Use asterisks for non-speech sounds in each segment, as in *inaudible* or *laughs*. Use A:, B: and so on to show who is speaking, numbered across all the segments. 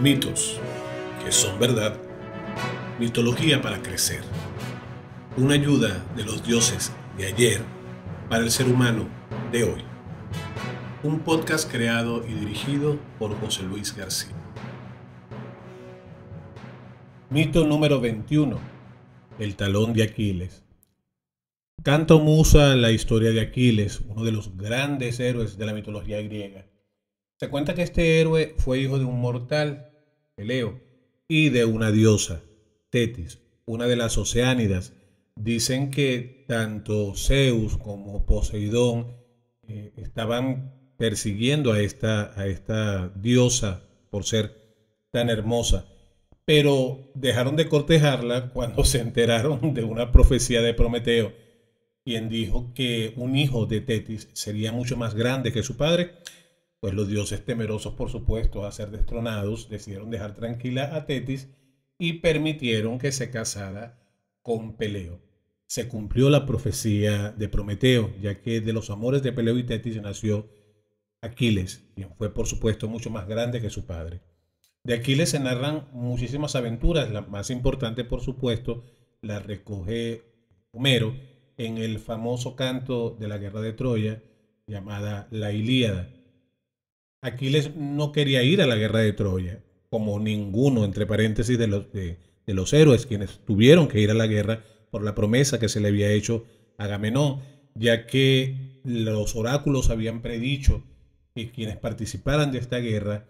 A: Mitos, que son verdad. Mitología para crecer. Una ayuda de los dioses de ayer para el ser humano de hoy. Un podcast creado y dirigido por José Luis García. Mito número 21. El talón de Aquiles. Canto musa la historia de Aquiles, uno de los grandes héroes de la mitología griega. Se cuenta que este héroe fue hijo de un mortal y de una diosa, Tetis, una de las oceánidas. Dicen que tanto Zeus como Poseidón eh, estaban persiguiendo a esta, a esta diosa por ser tan hermosa, pero dejaron de cortejarla cuando *laughs* se enteraron de una profecía de Prometeo, quien dijo que un hijo de Tetis sería mucho más grande que su padre pues los dioses temerosos, por supuesto, a ser destronados, decidieron dejar tranquila a Tetis y permitieron que se casara con Peleo. Se cumplió la profecía de Prometeo, ya que de los amores de Peleo y Tetis nació Aquiles, quien fue, por supuesto, mucho más grande que su padre. De Aquiles se narran muchísimas aventuras, la más importante, por supuesto, la recoge Homero en el famoso canto de la guerra de Troya, llamada La Ilíada Aquiles no quería ir a la guerra de Troya, como ninguno, entre paréntesis, de los, de, los héroes quienes tuvieron que ir a la guerra por la promesa que se le había hecho a Agamenón, ya que los oráculos habían predicho que quienes participaran de esta guerra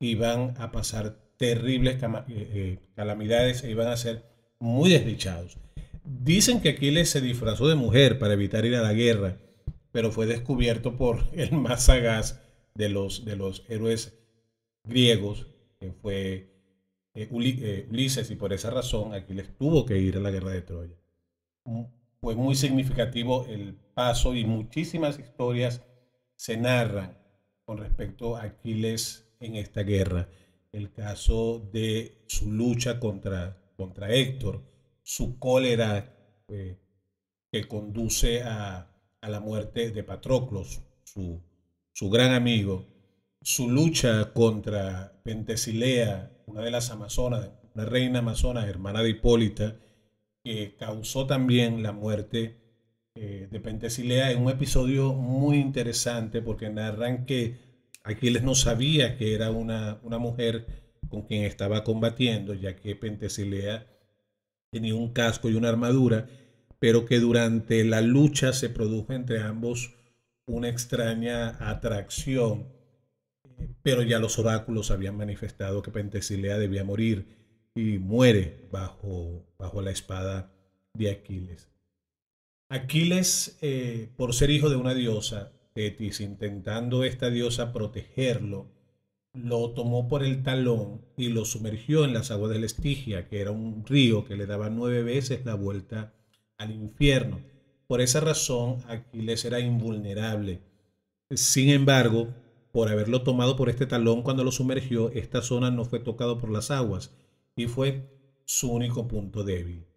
A: iban a pasar terribles eh, eh, calamidades e iban a ser muy desdichados. Dicen que Aquiles se disfrazó de mujer para evitar ir a la guerra, pero fue descubierto por el *laughs* más sagaz de los, de los héroes griegos, que fue eh, eh, Ulises, y por esa razón Aquiles tuvo que ir a la guerra de Troya. Fue muy significativo el paso y muchísimas historias se narran con respecto a Aquiles en esta guerra. El caso de su lucha contra, contra Héctor, su cólera eh, que conduce a, a, la muerte de Patroclos, su, su gran amigo, su lucha contra Pentesilea, una de las amazonas, una reina amazona, hermana de Hipólita, que causó también la muerte eh, de Pentesilea en un episodio muy interesante porque narran que Aquiles no sabía que era una, una mujer con quien estaba combatiendo, ya que Pentesilea tenía un casco y una armadura, pero que durante la lucha se produjo entre ambos una extraña atracción, eh, pero ya los oráculos habían manifestado que Pentesilea debía morir y muere bajo, bajo la espada de Aquiles. Aquiles, eh, por ser hijo de una diosa, Tetis, intentando esta diosa protegerlo, lo tomó por el talón y lo sumergió en las aguas la Estigia, que era un río que le daba nueve veces la vuelta al infierno por esa razón, Aquiles era invulnerable. Sin embargo, por haberlo tomado por este talón cuando lo sumergió, esta zona no fue tocada por las aguas y fue su único punto débil.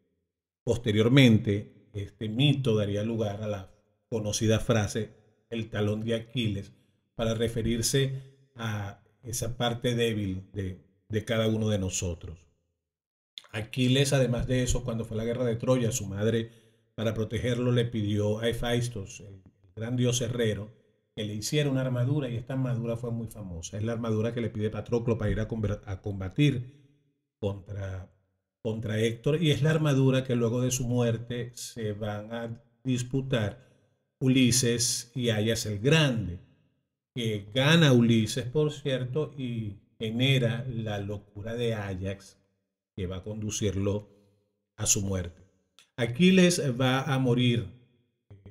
A: Posteriormente, este mito daría lugar a la conocida frase el talón de Aquiles para referirse a esa parte débil de, de cada uno de nosotros. Aquiles, además de eso, cuando fue la guerra de Troya, su madre para protegerlo le pidió a Hephaestus el gran dios herrero, que le hiciera una armadura y esta armadura fue muy famosa. Es la armadura que le pide Patroclo para ir a, combatir contra, contra Héctor y es la armadura que luego de su muerte se van a disputar Ulises y Ayas el Grande, que gana Ulises, por cierto, y genera la locura de Ajax que va a conducirlo a su muerte. Aquiles va a morir,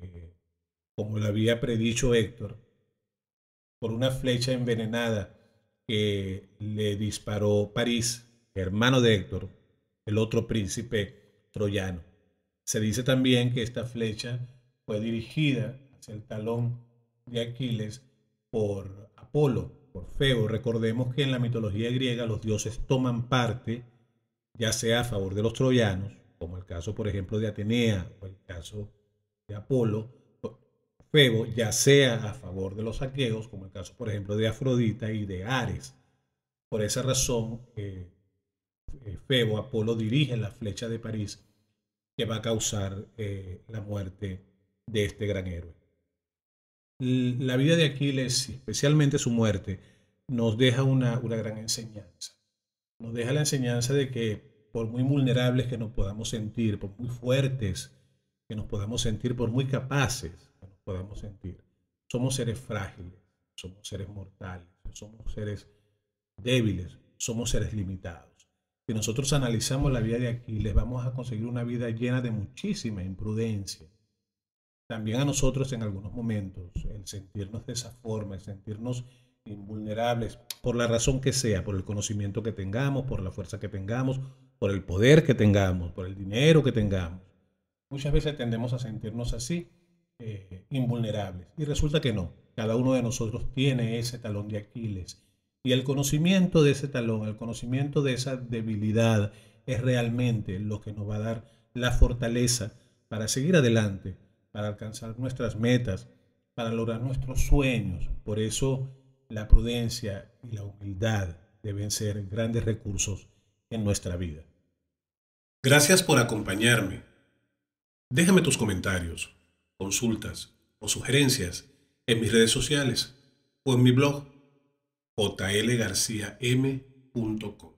A: eh, como lo había predicho Héctor, por una flecha envenenada que le disparó París, hermano de Héctor, el otro príncipe troyano. Se dice también que esta flecha fue dirigida hacia el talón de Aquiles por Apolo, por Feo. Recordemos que en la mitología griega los dioses toman parte, ya sea a favor de los troyanos como el caso, por ejemplo, de Atenea o el caso de Apolo, Febo, ya sea a favor de los aqueos como el caso, por ejemplo, de Afrodita y de Ares. Por esa razón, eh, eh, Febo, Apolo dirige la flecha de París que va a causar eh, la muerte de este gran héroe. La vida de Aquiles, especialmente su muerte, nos deja una, una gran enseñanza. Nos deja la enseñanza de que por muy vulnerables que nos podamos sentir, por muy fuertes que nos podamos sentir, por muy capaces que nos podamos sentir, somos seres frágiles, somos seres mortales, somos seres débiles, somos seres limitados. Si nosotros analizamos la vida de Aquiles, vamos a conseguir una vida llena de muchísima imprudencia. También a nosotros en algunos momentos, el sentirnos de esa forma, el sentirnos invulnerables, por la razón que sea, por el conocimiento que tengamos, por la fuerza que tengamos, por el poder que tengamos, por el dinero que tengamos. Muchas veces tendemos a sentirnos así, eh, invulnerables. Y resulta que no. Cada uno de nosotros tiene ese talón de Aquiles. Y el conocimiento de ese talón, el conocimiento de esa debilidad, es realmente lo que nos va a dar la fortaleza para seguir adelante, para alcanzar nuestras metas, para lograr nuestros sueños. Por eso la prudencia y la humildad deben ser grandes recursos en nuestra vida. Gracias por acompañarme. Déjame tus comentarios, consultas o sugerencias en mis redes sociales o en mi blog jlgarciam.com.